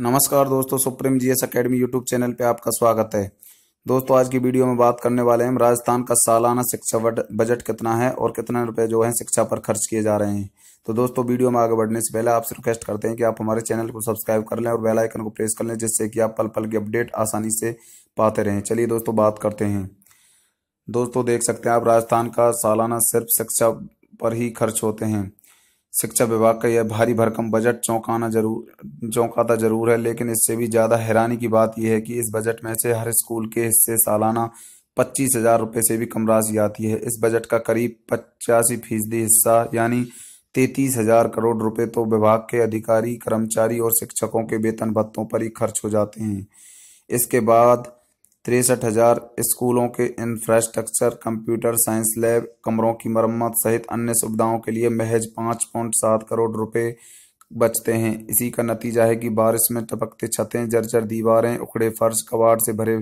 नमस्कार दोस्तों supreme GS academy YouTube channel पे आपका स्वागत है दोस्तों आज की वीडियो में बात करने वाले हैं राजस्थान का सालाना शिक्षा बजट कितना है और कितने रुपए जो है शिक्षा पर खर्च किए जा रहे हैं तो दोस्तों वीडियो में आगे बढ़ने से पहले आपसे रिक्वेस्ट करते हैं कि आप हमारे चैनल को सब्सक्राइब कर लें और बेलाइकन को प्रेस कर लें जिससे कि आप पल पल की अपडेट आसानी से पाते रहें चलिए दोस्तों बात करते हैं दोस्तों देख सकते हैं आप राजस्थान का सालाना सिर्फ शिक्षा पर ही खर्च होते हैं शिक्षा विभाग का यह भारी भरकम बजट चौंकाना जरूर चौंकाता जरूर है लेकिन इससे भी ज़्यादा हैरानी की बात यह है कि इस बजट में से हर स्कूल के हिस्से सालाना पच्चीस हजार रुपये से भी कम राशि आती है इस बजट का करीब पचासी फीसदी हिस्सा यानी तैतीस हजार करोड़ रुपए तो विभाग के अधिकारी कर्मचारी और शिक्षकों के वेतन भत्तों पर ही खर्च हो जाते हैं इसके बाद तिरसठ हजार स्कूलों के इंफ्रास्ट्रक्चर कंप्यूटर साइंस लैब कमरों की मरम्मत सहित अन्य सुविधाओं के लिए महज पाँच पॉइंट सात करोड़ रुपए बचते हैं इसी का नतीजा है कि बारिश में टपकते छतें जर्जर दीवारें उखड़े फर्श कबाड़ से भरे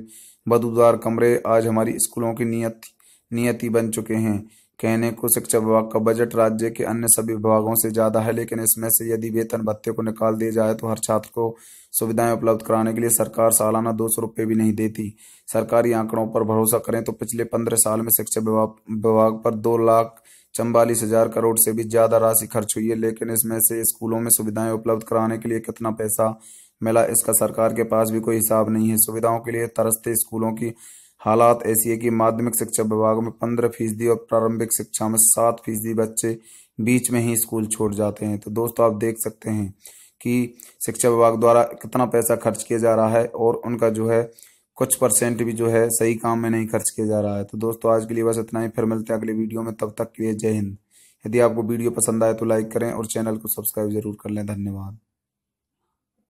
बदबूदार कमरे आज हमारी स्कूलों की नीयत थी नियति बन चुके हैं कहने को शिक्षा विभाग का बजट राज्य के अन्य सभी विभागों से ज़्यादा है लेकिन इसमें से यदि वेतन भत्ते को निकाल दिया जाए तो हर छात्र को सुविधाएं उपलब्ध कराने के लिए सरकार सालाना दो सौ रुपये भी नहीं देती सरकारी आंकड़ों पर भरोसा करें तो पिछले पंद्रह साल में शिक्षा विभाग पर दो लाख चंबालीस हजार करोड़ से भी ज़्यादा राशि खर्च हुई है लेकिन इसमें से स्कूलों में सुविधाएं उपलब्ध कराने के लिए कितना पैसा मिला इसका सरकार के पास भी कोई हिसाब नहीं है सुविधाओं के लिए तरसते स्कूलों की हालात ऐसी है कि माध्यमिक शिक्षा विभाग में पंद्रह फीसदी और प्रारंभिक शिक्षा में सात फीसदी बच्चे बीच में ही स्कूल छोड़ जाते हैं तो दोस्तों आप देख सकते हैं कि शिक्षा विभाग द्वारा कितना पैसा खर्च किया जा रहा है और उनका जो है कुछ परसेंट भी जो है सही काम में नहीं खर्च किया जा रहा है तो दोस्तों आज के लिए बस इतना ही फिर मिलते हैं अगले वीडियो में तब तक के लिए जय हिंद यदि आपको वीडियो पसंद आए तो लाइक करें और चैनल को सब्सक्राइब जरूर कर लें धन्यवाद